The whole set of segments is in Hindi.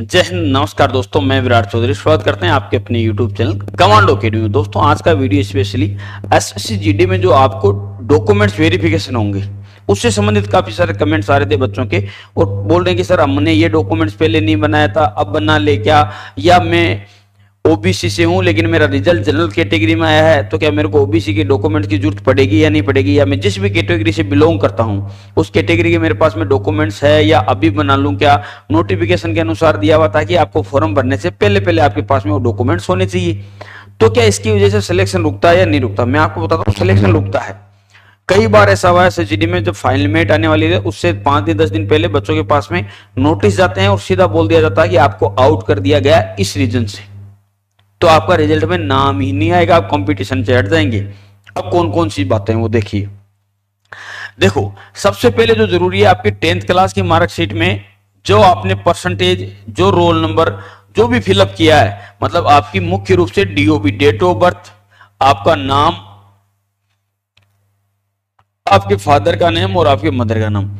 जय हिंद नमस्कार दोस्तों मैं विराट चौधरी स्वागत करते हैं आपके अपने यूट्यूब चैनल कमांडो के में दोस्तों आज का वीडियो स्पेशली एस एस में जो आपको डॉक्यूमेंट्स वेरिफिकेशन होंगे उससे संबंधित काफी सारे कमेंट्स आ रहे थे बच्चों के और बोल रहे हैं कि सर हमने ये डॉक्यूमेंट्स पहले नहीं बनाया था अब बना ले क्या या मैं ओबीसी से हूं लेकिन मेरा रिजल्ट जनरल कैटेगरी में आया है तो क्या मेरे को ओबीसी के डॉक्यूमेंट्स की जरूरत पड़ेगी या नहीं पड़ेगी या मैं जिस भी कैटेगरी से बिलोंग करता हूं उस कैटेगरी के मेरे पास में डॉक्यूमेंट्स है या अभी बना लूं क्या नोटिफिकेशन के अनुसार दिया हुआ था कि आपको फॉर्म भरने से पहले पहले आपके पास में वो डॉक्यूमेंट्स होने चाहिए तो क्या इसकी वजह से सिलेक्शन रुकता है या नहीं रुकता मैं आपको बताता हूँ सिलेक्शन रुकता है कई बार ऐसा हुआ है सब्सिडी में जब फाइनल मेट आने वाली है उससे पांच दिन दस दिन पहले बच्चों के पास में नोटिस जाते हैं और सीधा बोल दिया जाता है कि आपको आउट कर दिया गया इस रीजन से तो आपका रिजल्ट में नाम ही नहीं आएगा आप कंपटीशन से हट जाएंगे अब कौन कौन सी बातें वो देखिए देखो सबसे पहले जो जरूरी है आपकी टेंथ क्लास की मार्कशीट में जो आपने परसेंटेज जो रोल नंबर जो भी फिलअप किया है मतलब आपकी मुख्य रूप से डीओबी डेट ऑफ बर्थ आपका नाम आपके फादर का नेम और आपके मदर का नाम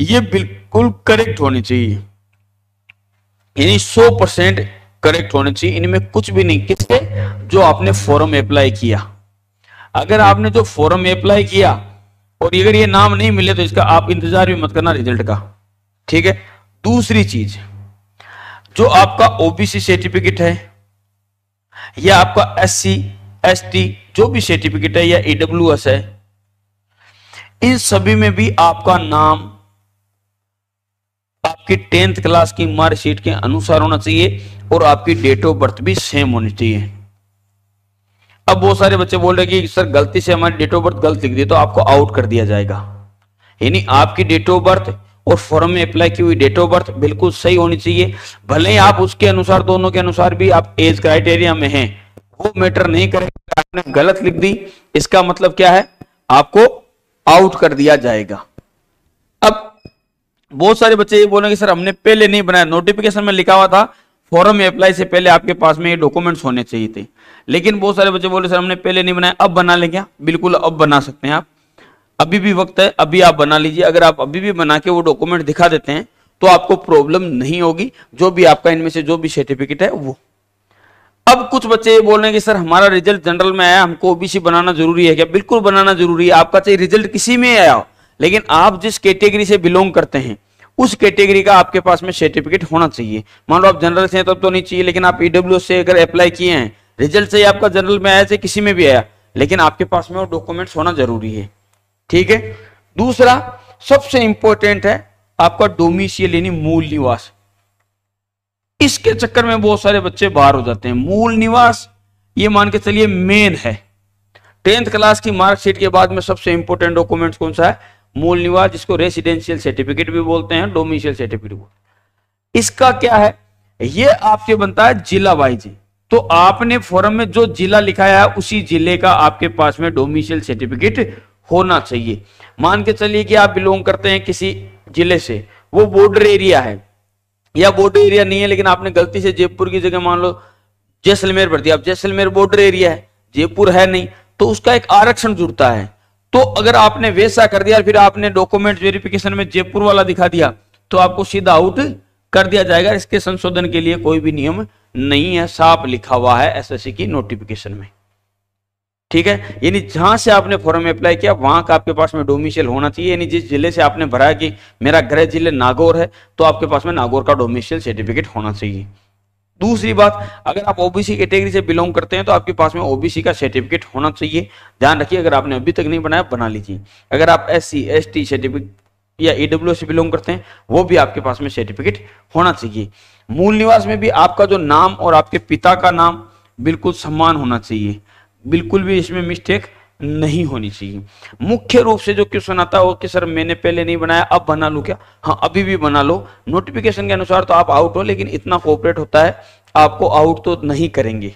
ये बिल्कुल करेक्ट होनी चाहिए यानी 100 परसेंट करेक्ट होने चाहिए इनमें कुछ भी नहीं किसके जो आपने फॉरम अप्लाई किया अगर आपने जो फॉरम अप्लाई किया और अगर ये नाम नहीं मिले तो इसका आप इंतजार भी मत करना रिजल्ट का ठीक है दूसरी चीज जो आपका ओबीसी सर्टिफिकेट है या आपका एससी एसटी जो भी सर्टिफिकेट है या ईडब्ल्यूएस है इन सभी में भी आपका नाम आपकी टेंथ क्लास की मार्कशीट के अनुसार होना चाहिए और आपकी डेट ऑफ बर्थ भी सेम होनी चाहिए अब बहुत सारे बच्चे बोल रहे हैं कि सर गलती से हमारी डेट ऑफ बर्थ गलत लिख दी तो आपको आउट कर दिया जाएगा यानी आपकी डेट ऑफ बर्थ और फॉर्म में अप्लाई की हुई डेट ऑफ बर्थ बिल्कुल सही होनी चाहिए भले ही आप उसके अनुसार दोनों के अनुसार भी आप एज क्राइटेरिया में हैं वो मैटर नहीं करेगा आपने गलत लिख दी इसका मतलब क्या है आपको आउट कर दिया जाएगा बहुत सारे बच्चे ये बोल रहे सर हमने पहले नहीं बनाया नोटिफिकेशन में लिखा हुआ था फॉर्म अप्लाई से पहले आपके पास में ये डॉक्यूमेंट्स होने चाहिए थे लेकिन बहुत सारे बच्चे बोले सर हमने पहले नहीं बनाया अब बना लेंगे क्या बिल्कुल अब बना सकते हैं आप अभी भी वक्त है अभी आप बना लीजिए अगर आप अभी भी बना के वो डॉक्यूमेंट दिखा देते हैं तो आपको प्रॉब्लम नहीं होगी जो भी आपका इनमें से जो भी सर्टिफिकेट है वो अब कुछ बच्चे ये बोल रहे हैं कि सर हमारा रिजल्ट जनरल में आया हमको ओबीसी बनाना जरूरी है क्या बिल्कुल बनाना जरूरी है आपका चाहिए रिजल्ट किसी में आया हो लेकिन आप जिस कैटेगरी से बिलोंग करते हैं उस कैटेगरी का आपके पास में सर्टिफिकेट होना चाहिए मान लो आप जनरल से हैं तब तो, नहीं चाहिए लेकिन आप ईडब्ल्यू से अगर अप्लाई किए हैं रिजल्ट से आपका जनरल में आया चाहे किसी में भी आया लेकिन आपके पास में वो डॉक्यूमेंट्स होना जरूरी है ठीक है दूसरा सबसे इंपॉर्टेंट है आपका डोमिशियल यानी मूल निवास इसके चक्कर में बहुत सारे बच्चे बाहर हो जाते हैं मूल निवास ये मान के चलिए मेन है टेंथ क्लास की मार्कशीट के बाद में सबसे इंपोर्टेंट डॉक्यूमेंट कौन सा है मूल निवास जिसको रेसिडेंशियल सर्टिफिकेट भी बोलते हैं डोमिशियल सर्टिफिकेट बोलते हैं इसका क्या है ये आपके बनता है जिला वाइज तो आपने फॉरम में जो जिला लिखाया है उसी जिले का आपके पास में डोमिशियल सर्टिफिकेट होना चाहिए मान के चलिए कि आप बिलोंग करते हैं किसी जिले से वो बॉर्डर एरिया है या बॉर्डर एरिया नहीं है लेकिन आपने गलती से जयपुर की जगह मान लो जैसलमेर भर दिया अब जैसलमेर बॉर्डर एरिया है जयपुर है नहीं तो उसका एक आरक्षण जुड़ता है तो अगर आपने वैसा कर दिया फिर आपने डॉक्यूमेंट वेरिफिकेशन में जयपुर वाला दिखा दिया तो आपको सीधा आउट कर दिया जाएगा इसके संशोधन के लिए कोई भी नियम नहीं है साफ लिखा हुआ है एसएससी की नोटिफिकेशन में ठीक है यानी जहां से आपने फॉर्म अप्लाई किया वहां का आपके पास में डोमिशियल होना चाहिए यानी जिस जिले से आपने भरा कि मेरा गृह जिले नागौर है तो आपके पास में नागौर का डोमिशियल सर्टिफिकेट होना चाहिए दूसरी बात अगर आप ओबीसी कैटेगरी से बिलोंग करते हैं तो आपके पास में ओबीसी का सर्टिफिकेट होना चाहिए ध्यान रखिए अगर आपने अभी तक नहीं बनाया बना लीजिए अगर आप S C S T certificate या ईडब्ल्यू से बिलोंग करते हैं वो भी आपके पास में सर्टिफिकेट होना चाहिए मूल निवास में भी आपका जो नाम और आपके पिता का नाम बिल्कुल सम्मान होना चाहिए बिल्कुल भी इसमें मिस्टेक नहीं होनी चाहिए मुख्य रूप से जो क्वेश्चन आता है वो कि सर मैंने पहले नहीं बनाया अब बना लो क्या हाँ अभी भी बना लो नोटिफिकेशन के अनुसार तो आप आउट हो लेकिन इतना कोऑपरेट होता है आपको आउट तो नहीं करेंगे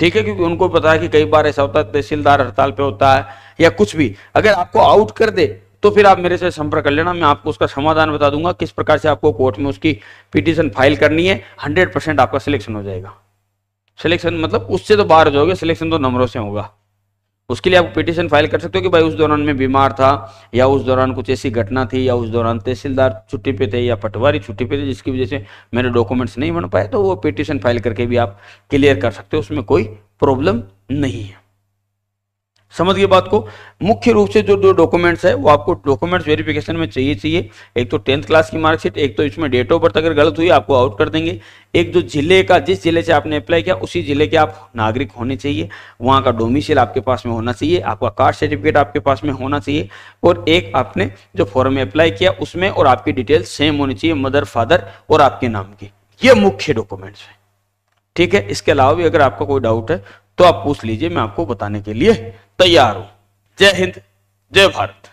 ठीक है क्योंकि उनको पता है कि कई बार ऐसा होता है तहसीलदार हड़ताल पे होता है या कुछ भी अगर आपको आउट कर दे तो फिर आप मेरे से संपर्क कर लेना मैं आपको उसका समाधान बता दूंगा किस प्रकार से आपको कोर्ट में उसकी पिटीशन फाइल करनी है हंड्रेड परसेंट आपका सिलेक्शन हो जाएगा सिलेक्शन मतलब उससे तो बाहर हो जाओगे सिलेक्शन तो नंबरों से होगा उसके लिए आप पिटिशन फाइल कर सकते हो कि भाई उस दौरान मैं बीमार था या उस दौरान कुछ ऐसी घटना थी या उस दौरान तहसीलदार छुट्टी पे थे या पटवारी छुट्टी पे थे जिसकी वजह से मैंने डॉक्यूमेंट्स नहीं बन पाए तो वो पिटिशन फाइल करके भी आप क्लियर कर सकते हो उसमें कोई प्रॉब्लम नहीं है समझ गए बात को मुख्य रूप से जो दो डॉक्यूमेंट्स है वो आपको डॉक्यूमेंट्स वेरिफिकेशन में चाहिए चाहिए एक तो टेंथ क्लास की मार्कशीट एक तो इसमें डेट ऑफ बर्थ अगर गलत हुई आपको आउट कर देंगे एक जो जिले का जिस जिले से आपने अप्लाई किया उसी जिले के आप नागरिक होने चाहिए वहाँ का डोमिशियल आपके पास में होना चाहिए आपका कास्ट सर्टिफिकेट आपके पास में होना चाहिए और एक आपने जो फॉर्म में अप्लाई किया उसमें और आपकी डिटेल सेम होनी चाहिए मदर फादर और आपके नाम की ये मुख्य डॉक्यूमेंट्स है ठीक है इसके अलावा भी अगर आपका कोई डाउट है तो आप पूछ लीजिए मैं आपको बताने के लिए तैयार हूं जय हिंद जय भारत